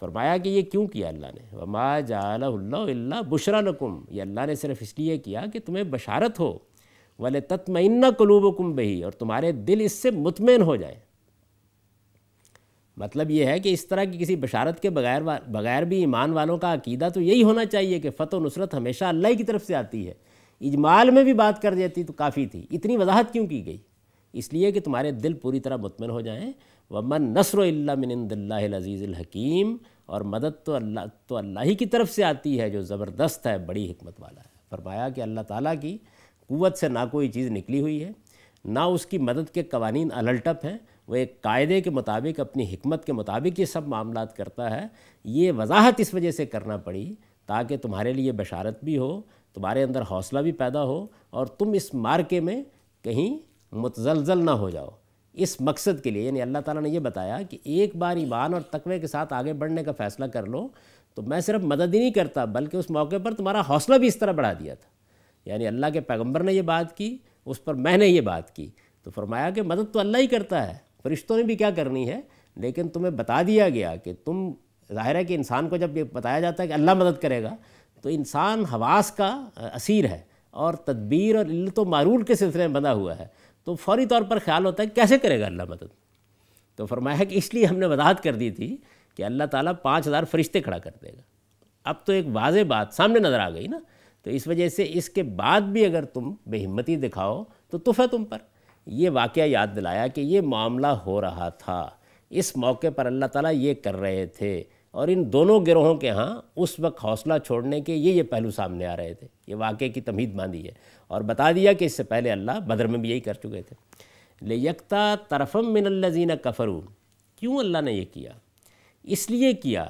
Speaker 1: फरमाया कि ये क्यों किया अल्लाह ने वमा जाला बुशरा नकुम ये अल्लाह ने सिर्फ इसलिए किया कि तुम्हें बशारत हो वाले तत्मन्ना कुम बही और तुम्हारे दिल इससे मुतमिन हो जाए मतलब ये है कि इस तरह की किसी बशारत के बगैर बगैर भी ईमान वालों का अकीदा तो यही होना चाहिए कि फ़तः नुसरत हमेशा अल्लाह की तरफ से आती है इजमाल में भी बात कर देती तो काफ़ी थी इतनी वजाहत क्यों की गई इसलिए कि तुम्हारे दिल पूरी तरह मुतमिन हो जाएँ वमन नसर मिनदिल्लाजीज़ हकीम और मदद तो अल्लाह तो अल्लाह ही की तरफ से आती है जो ज़बरदस्त है बड़ी हमत वाला है फरमाया कि अल्लाह ताला की कुत से ना कोई चीज़ निकली हुई है ना उसकी मदद के कवानीन अलटप हैं वो एक कायदे के मुताबिक अपनी हमत के मुताबिक ये सब मामला करता है ये वजाहत इस वजह से करना पड़ी ताकि तुम्हारे लिए बशारत भी हो तुम्हारे अंदर हौसला भी पैदा हो और तुम इस मार्के में कहीं मुतजलजल ना हो जाओ इस मकसद के लिए यानी अल्लाह ताला ने यह बताया कि एक बार ईमान और तकवे के साथ आगे बढ़ने का फ़ैसला कर लो तो मैं सिर्फ मदद ही नहीं करता बल्कि उस मौके पर तुम्हारा हौसला भी इस तरह बढ़ा दिया था यानी अल्लाह के पैगम्बर ने यह बात की उस पर मैंने ये बात की तो फरमाया कि मदद तो अल्लाह ही करता है फरिश्तों ने भी क्या करनी है लेकिन तुम्हें बता दिया गया कि तुम ज़ाहिर है कि इंसान को जब ये बताया जाता है कि अल्लाह मदद करेगा तो इंसान हवास का असीर है और तदबीर और इल्लत मारूल के सिलसिले में बंधा हुआ है तो फौरी तौर पर ख्याल होता है कैसे करेगा अल्लाह मदद तो फरमाया कि इसलिए हमने वजाहत कर दी थी कि अल्लाह ताला पाँच हज़ार फरिश्ते खड़ा कर देगा अब तो एक वाज बात सामने नज़र आ गई ना तो इस वजह से इसके बाद भी अगर तुम बेहिम्मती दिखाओ तो तुफ है तुम पर ये वाक़ याद दिलाया कि ये मामला हो रहा था इस मौके पर अल्लाह ताला ये कर रहे थे और इन दोनों गिरोहों के यहाँ उस वक्त हौसला छोड़ने के ये ये पहलू सामने आ रहे थे ये वाक़े की तमीद बांधी है और बता दिया कि इससे पहले अल्लाह बदर में भी यही कर चुके थे ले यकता तरफम मिनल्लजीना कफ़रू क्यों अल्लाह ने ये किया इसलिए किया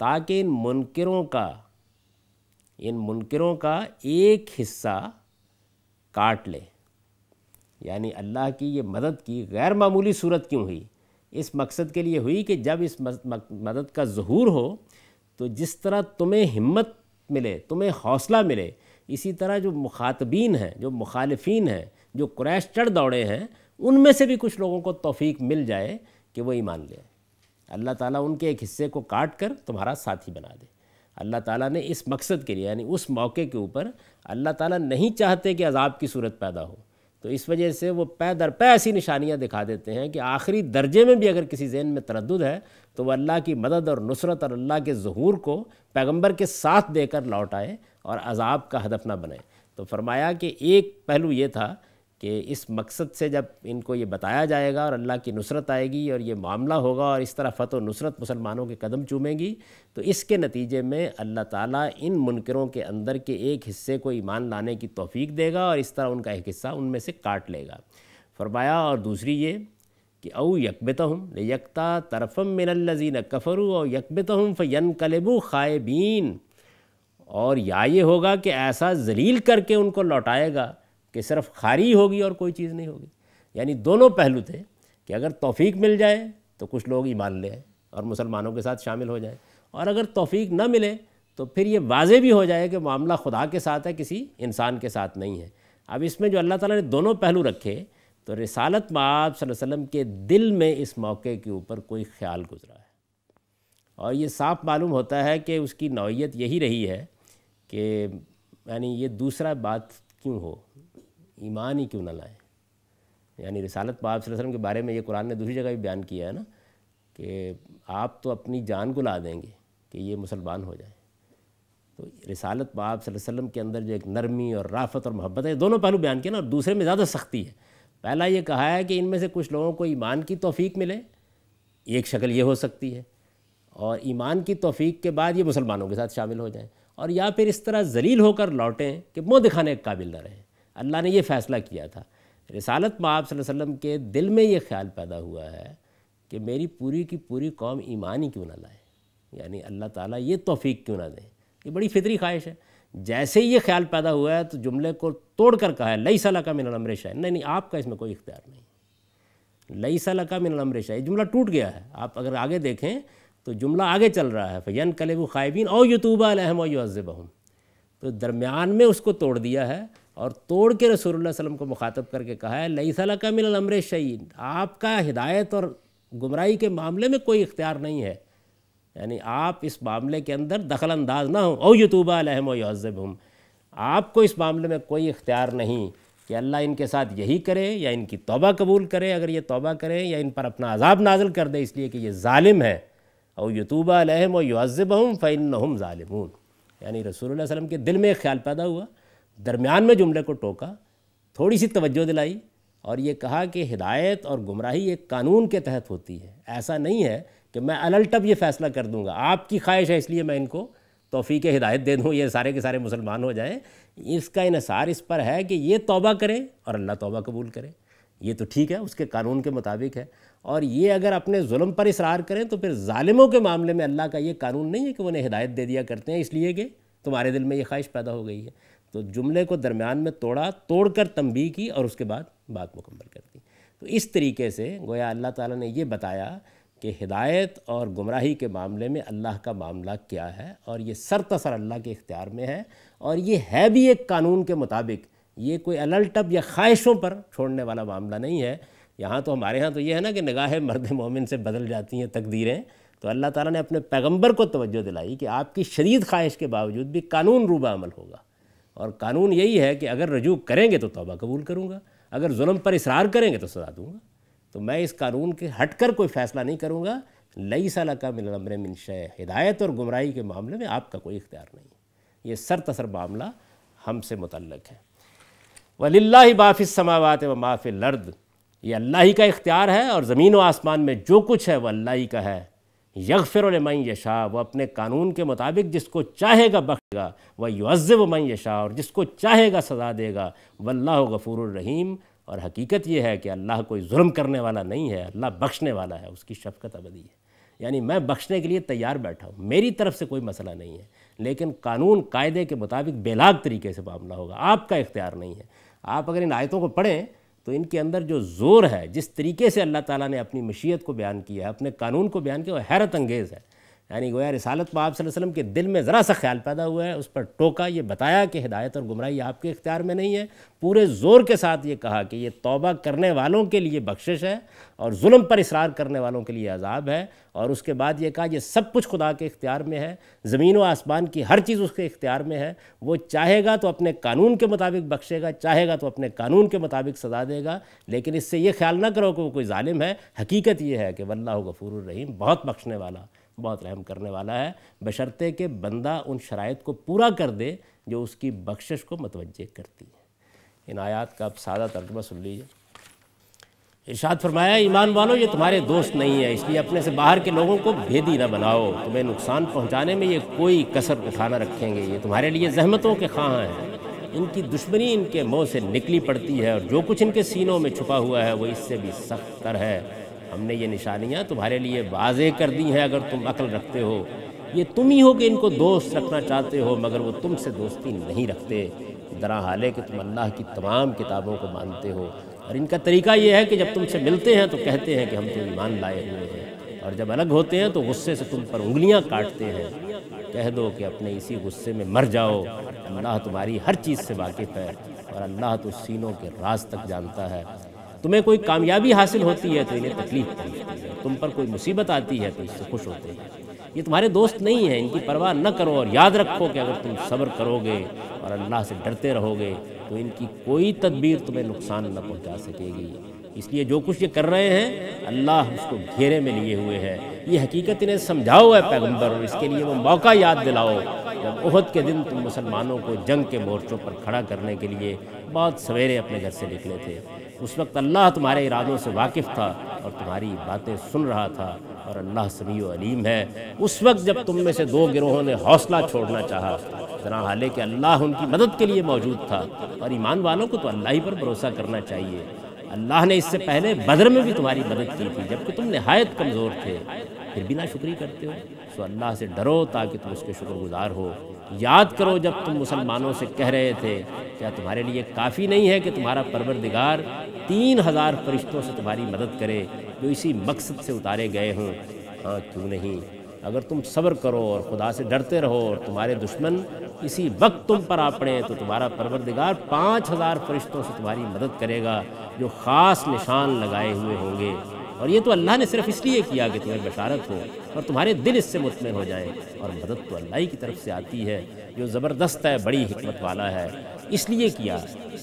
Speaker 1: ताकि इन मुनकरों का इन मुनकरों का एक हिस्सा काट ले यानी अल्लाह की ये मदद की गैर मामूली सूरत क्यों हुई इस मकसद के लिए हुई कि जब इस मदद का जहूर हो तो जिस तरह तुम्हें हिम्मत मिले तुम्हें हौसला मिले इसी तरह जो मुखातबीन हैं जो मुखालफी हैं जो क्रैश चढ़ दौड़े हैं उनमें से भी कुछ लोगों को तोफ़ी मिल जाए कि वो ईमान ले अल्लाह ताला उनके एक हिस्से को काट कर तुम्हारा साथी बना दे अल्लाह ताला ने इस मकसद के लिए यानी उस मौके के ऊपर अल्लाह ताला नहीं चाहते कि अजाब की सूरत पैदा हो तो इस वजह से वो पै दर पै ऐसी निशानियाँ दिखा देते हैं कि आखिरी दर्जे में भी अगर किसी जहन में तरद है तो वह अल्लाह की मदद और नुसरत और अल्लाह के जहूर को पैगम्बर के साथ देकर लौट आए और अजाब का हदफ ना बने तो फरमाया कि एक पहलू ये था कि इस मकसद से जब इनको ये बताया जाएगा और अल्लाह की नुसरत आएगी और ये मामला होगा और इस तरह फ़तह नुसरत मुसलमानों के कदम चूमेंगी तो इसके नतीजे में अल्लाह ताला इन मुनकरों के अंदर के एक हिस्से को ईमान लाने की तौफीक देगा और इस तरह उनका एक हिस्सा उनमें से काट लेगा फरमाया और दूसरी ये कि औ यकबत हम यकता तरफ़म मिनल्लजीन कफ़रू और यकबत हम फ़ैन कलेबू ख़ायबीन और या ये होगा कि ऐसा जलील करके उनको लौटाएगा कि सिर्फ खारी होगी और कोई चीज़ नहीं होगी यानी दोनों पहलू थे कि अगर तोफ़ी मिल जाए तो कुछ लोग ईमान ले आए और मुसलमानों के साथ शामिल हो जाए और अगर तोफी न मिले तो फिर ये वाजे भी हो जाए कि मामला खुदा के साथ है किसी इंसान के साथ नहीं है अब इसमें जो अल्लाह ताला ने दोनों पहलू रखे तो रिसालत माब वसम के दिल में इस मौके के ऊपर कोई ख्याल गुजरा है और ये साफ मालूम होता है कि उसकी नौीयत यही रही है कि यानी ये दूसरा बात क्यों हो ईमान ही क्यों ना लाएँ यानी रिसालत पाप वसलम के बारे में ये कुरान ने दूसरी जगह भी बयान किया है ना कि आप तो अपनी जान को ला देंगे कि ये मुसलमान हो जाए तो रिसालत पाप वसलम के अंदर जो एक नरमी और राफत और मोहब्बत है दोनों पहलू बयान किए ना और दूसरे में ज़्यादा सख्ती है पहला ये कहा है कि इनमें से कुछ लोगों को ईमान की तोफ़ी मिले एक शक्ल ये हो सकती है और ईमान की तोफ़ी के बाद ये मुसलमानों के साथ शामिल हो जाएँ और या फिर इस तरह जलील होकर लौटें कि मुँह दिखाने के काबिल न रहें अल्लाह ने यह फ़ैसला किया था रसालत में आप वसम के दिल में ये ख्याल पैदा हुआ है कि मेरी पूरी की पूरी कौम ईमान ही क्यों ना लाए यानी अल्लाह ताला ये तोफ़ी क्यों ना दें ये बड़ी फितरी ख्वाहिश है जैसे ही ये ख्याल पैदा हुआ है तो जुमले को तोड़ कर कहा है लई सला का मिन अलमर शाह नहीं नहीं आपका इसमें कोई इख्तियार नहीं लई सला का मिन अलमर शाह जुमला टूट गया है आप अगर आगे देखें तो जुमला आगे चल रहा है फ़ैन कलेबू ख़ायबीन और यूतूबा अलहम और युज़ब तो दरमियान में उसको तोड़ दिया है और तोड़ के रसूल वसलम को मुखातब करके कहा है लई सला का मिल अमर शहीन आपका हिदायत और गुमराही के मामले में कोई इख्तियार नहीं है यानी आप इस मामले के अंदर दखल अंदाज ना हो ओ यूतूबा अलहम ओज़ब हम आपको इस मामले में कोई इख्तियार नहीं कि अल्लाह इनके साथ यही करे या इनकी तौबा कबूल करे अगर ये तौबा करें या इन पर अपना अजाब नाजिल कर दे इसलिए कि ये ालिम है और यूतूबा अलहम वज़ब हम फ़ैन हम ालिमून यानी रसूल वसलम के दिल में एक ख्याल पैदा हुआ दरमियान में जुमले को टोका थोड़ी सी तवज्जो दिलाई और ये कहा कि हिदायत और गुमराही एक कानून के तहत होती है ऐसा नहीं है कि मैं अलटप ये फ़ैसला कर दूँगा आपकी ख्वाहिश है इसलिए मैं इनको तोफ़ी के हिदायत दे दूँ ये सारे के सारे मुसलमान हो जाएँ इसका इसार इस पर है कि ये तोबा करें और अल्लाह तोबा कबूल करें ये तो ठीक है उसके कानून के मुताबिक है और ये अगर अपने म पर इसरार करें तो फिर ालिमों के मामले में अल्लाह का ये कानून नहीं है कि उन्हें हिदायत दे दिया करते हैं इसलिए कि तुम्हारे दिल में ये ख्वाहिश पैदा हो गई है तो जुमले को दरमियान में तोड़ा तोड़ कर तंबी की और उसके बाद बात मुकम्मल कर दी तो इस तरीके से गोया अल्लाह ताला ने ये बताया कि हिदायत और गुमराही के मामले में अल्लाह का मामला क्या है और ये सर तसर अल्लाह के इख्तियार में है और ये है भी एक कानून के मुताबिक ये कोई अलटप या ख्वाहिशों पर छोड़ने वाला मामला नहीं है यहाँ तो हमारे यहाँ तो ये है ना कि निगाह मर्द मोमिन से बदल जाती हैं तकदीरें तो अल्लाह ताला ने अपने पैगंबर को तवज्जो दिलाई कि आपकी शदीद ख्वाहिश के बावजूद भी कानून रूबा अमल होगा और कानून यही है कि अगर रजू करेंगे तो तोबा कबूल करूँगा अगर जुल्म पर इसरार करेंगे तो सजा दूँगा तो मैं इस कानून के हट कर कोई फ़ैसला नहीं करूँगा लई साल का मिलमर मिनश हिदायत और गुमराही के मामले में आपका कोई इख्तियार नहीं ये सर तसर मामला हमसे मुतल है वल्ला बाफिस समावत व माफ़ लर्द ये अल्लाह ही का इख्तियार है और ज़मीन व आसमान में जो कुछ है वह अल्लाह ही का है यगफिर मन यशा वह अपने कानून के मुताबिक जिसको चाहेगा बख्शेगा वह युज़ब मन यशा और जिसको चाहेगा सज़ा देगा वल्लाह गफूर रहीम और हकीकत यह है कि अल्लाह कोई जुल्म करने वाला नहीं है अल्लाह बख्शने वाला है उसकी शफकत अबदी है यानी मैं बख्शने के लिए तैयार बैठा हूँ मेरी तरफ से कोई मसला नहीं है लेकिन कानून कायदे के मुताबिक बेलाग तरीके से मामला होगा आपका इख्तियार नहीं है आप अगर इन आयतों को पढ़ें तो इनके अंदर जो ज़ोर है जिस तरीके से अल्लाह ताला ने अपनी मशीयत को बयान किया है अपने कानून को बयान किया वो हैरत अंगेज़ है यानी गोया रिसालत में आपली वसलम के दिल में ज़रा सा ख्याल पैदा हुआ है उस पर टोका ये बताया कि हिदायत और गुमराही आपके इख्तियार में नहीं है पूरे ज़ोर के साथ ये कहा कि ये तौबा करने वालों के लिए बख्शिश है और जुल्म पर इसरार करने वालों के लिए अजाब है और उसके बाद ये कहा यह सब कुछ खुदा के इख्तियार में है ज़मीन व आसमान की हर चीज़ उसके इख्तियार में है वो चाहेगा तो अपने कानून के मुताबिक बख्शेगा चाहेगा तो अपने कानून के मुताबिक सजा देगा लेकिन इससे ये ख्याल ना करो कि वो कोई ालिम है हकीकत यह है कि वल्ला गफूर रहीम बहुत बख्शने वाला बहुत रहम करने वाला है बशर्ते के बंदा उन शरात को पूरा कर दे जो उसकी बख्शिश को मतवज करती है इन आयात का आप सादा तर्जमा सुन लीजिए इर्शाद फरमाया ईमान वालों ये तुम्हारे दोस्त नहीं है इसलिए अपने से बाहर के लोगों को भेदी ना बनाओ तुम्हें नुकसान पहुंचाने में ये कोई कसर ना रखेंगे ये तुम्हारे लिए जहमतों के खां हैं इनकी दुश्मनी इनके मुंह से निकली पड़ती है और जो कुछ इनके सीनों में छुपा हुआ है वो इससे भी सख्त है हमने ये निशानियाँ तुम्हारे लिए वाजे कर दी हैं अगर तुम अकल रखते हो ये तुम ही हो कि इनको दोस्त रखना चाहते हो मगर वो तुमसे दोस्ती नहीं रखते दरा है कि तुम अल्लाह की तमाम किताबों को मानते हो और इनका तरीका ये है कि जब तुमसे मिलते हैं तो कहते हैं कि हम तुम तो ईमान लाए हुए हैं और जब अलग होते हैं तो गुस्से से तुम पर उंगलियाँ काटते हैं कह दो कि अपने इसी गुस्से में मर जाओ अल्लाह तुम्हारी हर चीज़ से वाकिफ़ है और अल्लाह तो सीनों के राज तक जानता है तुम्हें कोई कामयाबी हासिल होती है तो इन्हें तकलीफ पहुँचती है तुम पर कोई मुसीबत आती है तो इससे खुश होते हैं ये तुम्हारे दोस्त नहीं हैं इनकी परवाह न करो और याद रखो कि अगर तुम सब्र करोगे और अल्लाह से डरते रहोगे तो इनकी कोई तदबीर तुम्हें नुकसान न पहुँचा सकेगी इसलिए जो कुछ ये कर रहे हैं अल्लाह उसको घेरे में लिए हुए है ये हकीकत इन्हें समझाओ है पैगम्बर और इसके लिए वो मौका याद दिलाओ जब उहद के दिन तुम मुसलमानों को जंग के मोर्चों पर खड़ा करने के लिए बहुत सवेरे अपने घर से निकले थे उस वक्त अल्लाह तुम्हारे इरादों से वाकिफ़ था और तुम्हारी बातें सुन रहा था और अल्लाह समी अलीम है उस वक्त जब तुम में से दो गिरोहों ने हौसला छोड़ना चाहा जना हाल कि अल्लाह उनकी मदद के लिए मौजूद था और ईमान वालों को तो अल्लाह ही पर भरोसा करना चाहिए अल्लाह ने इससे पहले बदर में भी तुम्हारी मदद की थी जबकि तुम नहायत कमज़ोर थे फिर बिना शुक्री करते हो सो अल्लाह से डरो ताकि तुम उसके शुक्रगुजार हो याद करो जब तुम मुसलमानों से कह रहे थे क्या तुम्हारे लिए काफ़ी नहीं है कि तुम्हारा परवरदिगार तीन हज़ार फरिश्तों से तुम्हारी मदद करे जो इसी मकसद से उतारे गए हों हाँ क्यों नहीं अगर तुम सब्र करो और खुदा से डरते रहो और तुम्हारे दुश्मन इसी वक्त तुम पर आ पड़े तो तुम्हारा परवरदिगार पाँच हज़ार फरिश्तों से तुम्हारी मदद करेगा जो ख़ास निशान लगाए हुए होंगे और ये तो अल्लाह ने सिर्फ इसलिए किया कि तुम्हें बशारत हो और तुम्हारे दिल इससे मुतमिन हो जाए और मदद तो अल्लाह ही की तरफ से आती है जो ज़बरदस्त है बड़ी हमत वाला है इसलिए किया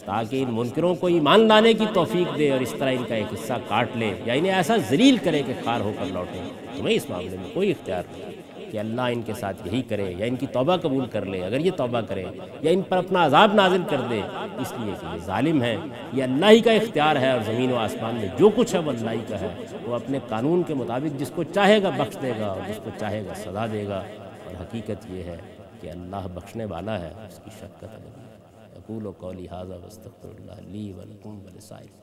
Speaker 1: ताकि इन मुनकरों को ईमान लाने की तोफ़ी दे और इस तरह इनका एक हिस्सा काट ले या इन्हें ऐसा जलील करे कि खार होकर लौटें तुम्हें इस मामले में कोई इख्तियार नहीं कि अल्लाह इनके साथ यही करे या इनकी तोबा कबूल कर ले अगर ये तोबा करे या इन पर अपना अजाब नाजिल कर दे इसलिए कि ये ालिम है ये अल्लाह ही का इख्तियार है और ज़मीन व आसमान में जो कुछ है वो अल्लाह ही का है वो अपने कानून के मुताबिक जिसको चाहेगा बख्श देगा और जिसको चाहेगा सजा देगा और हकीकत ये है कि अल्लाह बख्शने वाला है उसकी शक्कत अकूल कौली हाजा वस्तफ़र ली वलकुम वलसाई